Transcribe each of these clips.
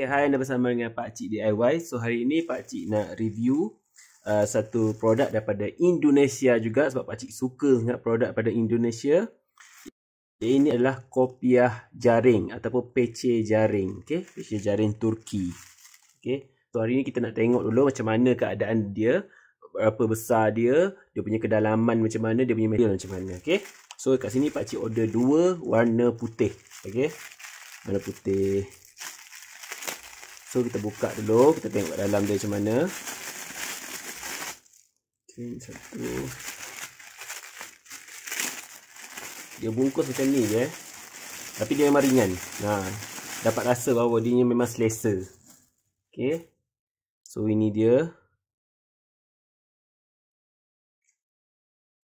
Okay, hai anda bersama dengan Pak Cik DIY. So hari ini Pak Cik nak review uh, satu produk daripada Indonesia juga sebab Pak Cik suka sangat produk daripada Indonesia. Ini adalah kopiah jaring ataupun pece jaring, Okay, pece jaring Turki. Okay, So hari ini kita nak tengok dulu macam mana keadaan dia, berapa besar dia, dia punya kedalaman macam mana, dia punya material macam mana, Okay, So kat sini Pak Cik order dua warna putih, Okay, Warna putih. So kita buka dulu Kita tengok dalam dia macam mana okay, Satu Dia bungkus macam ni je eh. Tapi dia memang ringan ha. Dapat rasa bahawa dia memang selesa Okay So ini dia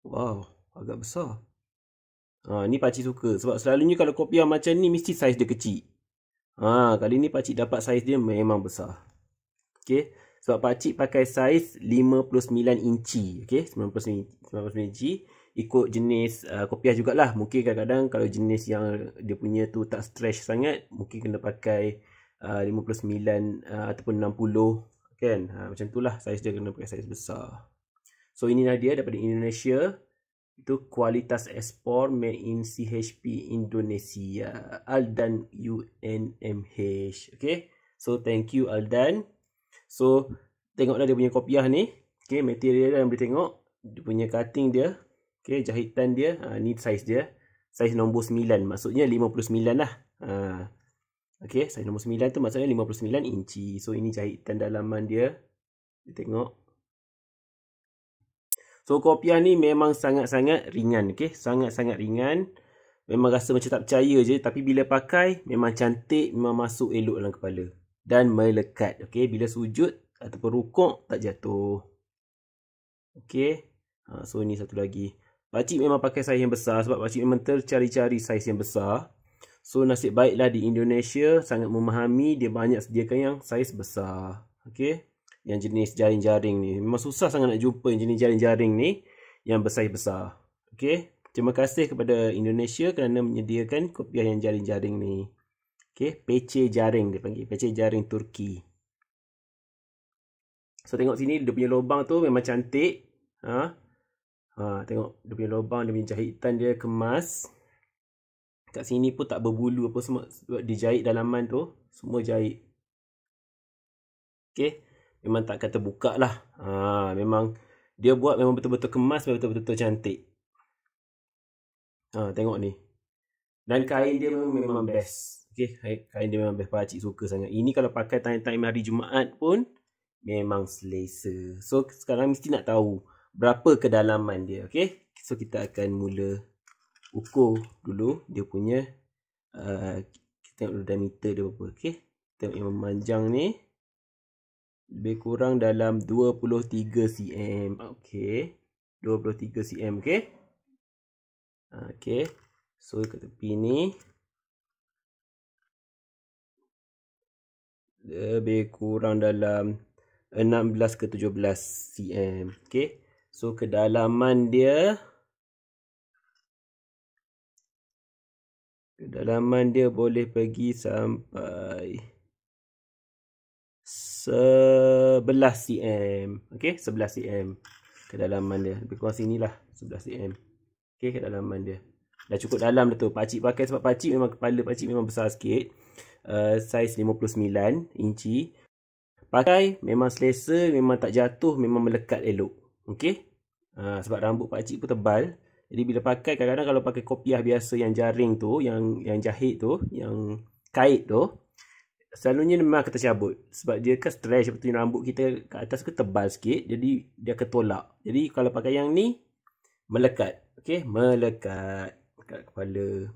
Wow Agak besar Ha, ni pakcik suka Sebab selalunya kalau kopi yang macam ni Mesti saiz dia kecil Ha, kali ni pakcik dapat saiz dia memang besar. Okay. Sebab pakcik pakai saiz 59 inci. Okay. 99, 99 inci. Ikut jenis uh, kopiah jugalah. Mungkin kadang-kadang kalau jenis yang dia punya tu tak stretch sangat. Mungkin kena pakai uh, 59 uh, ataupun 60. Kan? Ha, macam tu lah. Saiz dia kena pakai saiz besar. So, inilah dia daripada Indonesia. Indonesia itu kualitas ekspor made in CHP Indonesia Aldan UNMH okey so thank you Aldan so tengoklah dia punya kopiah ni okey material dia boleh tengok dia punya cutting dia okey jahitan dia ha, ni saiz dia size nombor 9 maksudnya 59 lah ha. okey saiz nombor 9 tu maksudnya 59 inci so ini jahitan dalaman dia kita tengok So kopiah ni memang sangat-sangat ringan okay? Sangat-sangat ringan Memang rasa macam tak percaya je Tapi bila pakai memang cantik Memang masuk elok dalam kepala Dan melekat okay? Bila sujud ataupun rukuk tak jatuh okay? ha, So ni satu lagi Pakcik memang pakai saiz yang besar Sebab pakcik memang tercari-cari saiz yang besar So nasib baiklah di Indonesia Sangat memahami dia banyak sediakan yang saiz besar Okay yang jenis jaring-jaring ni. Memang susah sangat nak jumpa yang jenis jaring-jaring ni yang besar-besar. Okey. Terima kasih kepada Indonesia kerana menyediakan kopiah yang jaring-jaring ni. Okey, pece jaring dia panggil. Pece jaring Turki. So tengok sini dia punya lubang tu memang cantik. Ha. Ha, tengok dia punya lubang, dia punya jahitan dia kemas. Kat sini pun tak berbulu apa semua. Dijahit dalaman tu. Semua jahit. Okay memang tak kata buka lah. Ha, memang dia buat memang betul-betul kemas, memang betul-betul cantik. Ha, tengok ni. Dan kain dia memang memang best. Okay, kain dia memang best. Pakcik suka sangat. Ini kalau pakai time-time hari Jumaat pun memang selesa. So, sekarang mesti nak tahu berapa kedalaman dia. Okay, so kita akan mula ukur dulu dia punya uh, kita tengok dulu diameter dia berapa. Okay, kita tengok yang memanjang ni lebih kurang dalam 23 cm. Okey. 23 cm, okey. Okey. So kat tepi ni lebih kurang dalam 16 ke 17 cm. Okey. So kedalaman dia kedalaman dia boleh pergi sampai 16 11 cm. okay, 11 cm kedalaman dia. Lebih kurang sini lah 11 cm. okay kedalaman dia. Dah cukup dalam dah tu. Pakcik pakai sebab pakcik memang kepala pakcik memang besar sikit. Uh, size 59 inci. Pakai memang selesa, memang tak jatuh, memang melekat elok. okay. Uh, sebab rambut pakcik pun tebal. Jadi bila pakai kadang-kadang kalau pakai kopiah biasa yang jaring tu, yang yang jahit tu, yang kait tu, selalunya memang kita cabut sebab dia kan stretch seperti rambut kita kat atas ke tebal sikit jadi dia ketolak jadi kalau pakai yang ni melekat okay, melekat kat kepala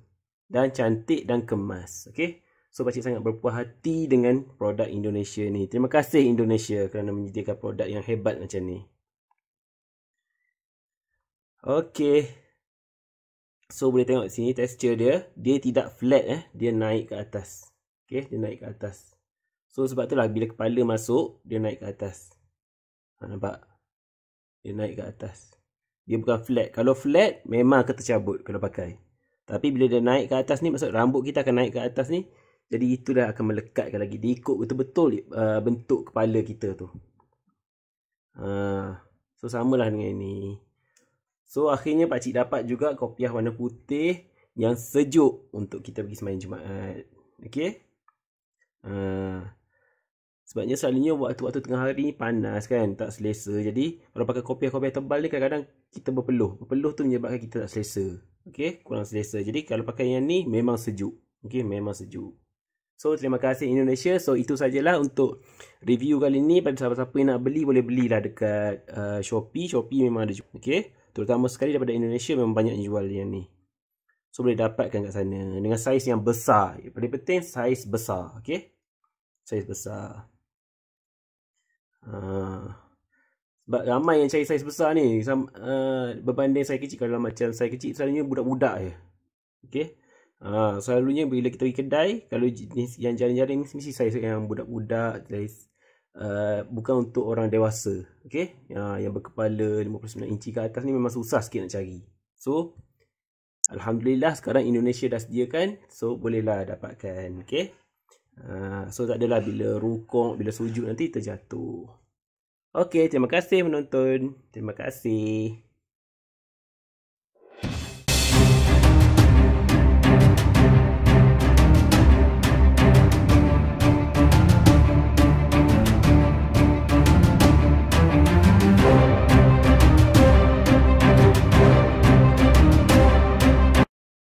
dan cantik dan kemas okay. so pakcik sangat berpuas hati dengan produk Indonesia ni terima kasih Indonesia kerana menyediakan produk yang hebat macam ni Okay, so boleh tengok sini texture dia dia tidak flat eh dia naik ke atas Okay, dia naik ke atas. So, sebab tu lah bila kepala masuk, dia naik ke atas. Ha, nampak? Dia naik ke atas. Dia bukan flat. Kalau flat, memang akan tercabut kalau pakai. Tapi bila dia naik ke atas ni, maksud rambut kita akan naik ke atas ni. Jadi, itu dah akan melekatkan lagi. Dia ikut betul-betul uh, bentuk kepala kita tu. Uh, so, samalah dengan ni. So, akhirnya Pak Cik dapat juga kopiah warna putih yang sejuk untuk kita pergi semain Jumaat. Okay? Uh, sebabnya selalunya waktu-waktu tengah hari ni panas kan, tak selesa. Jadi, kalau pakai kopi-kopi tebal ni kadang-kadang kita berpeluh. Berpeluh tu menyebabkan kita tak selesa. Okey, kurang selesa. Jadi, kalau pakai yang ni memang sejuk. Okey, memang sejuk. So, terima kasih Indonesia. So, itu sajalah untuk review kali ni. Pada siapa-siapa yang nak beli, boleh belilah dekat uh, Shopee. Shopee memang ada. Okey, terutama sekali daripada Indonesia memang banyak yang jual yang ni. So boleh dapatkan kat sana dengan saiz yang besar. Yang paling penting saiz besar, okay? Saiz besar. Ah. Sebab uh, ramai yang cari saiz besar ni uh, Berbanding saiz kecil Kalau macam saiz kecil Selalunya budak-budak je Okay uh, Selalunya bila kita pergi kedai Kalau jenis yang jaring-jaring Mesti saiz yang budak-budak saiz, uh, Bukan untuk orang dewasa Okay uh, Yang berkepala 59 inci ke atas ni Memang susah sikit nak cari So Alhamdulillah sekarang Indonesia dah sediakan So bolehlah dapatkan okay? Uh, ah, so tak adalah bila rukuk, bila sujud nanti terjatuh Okay, terima kasih menonton Terima kasih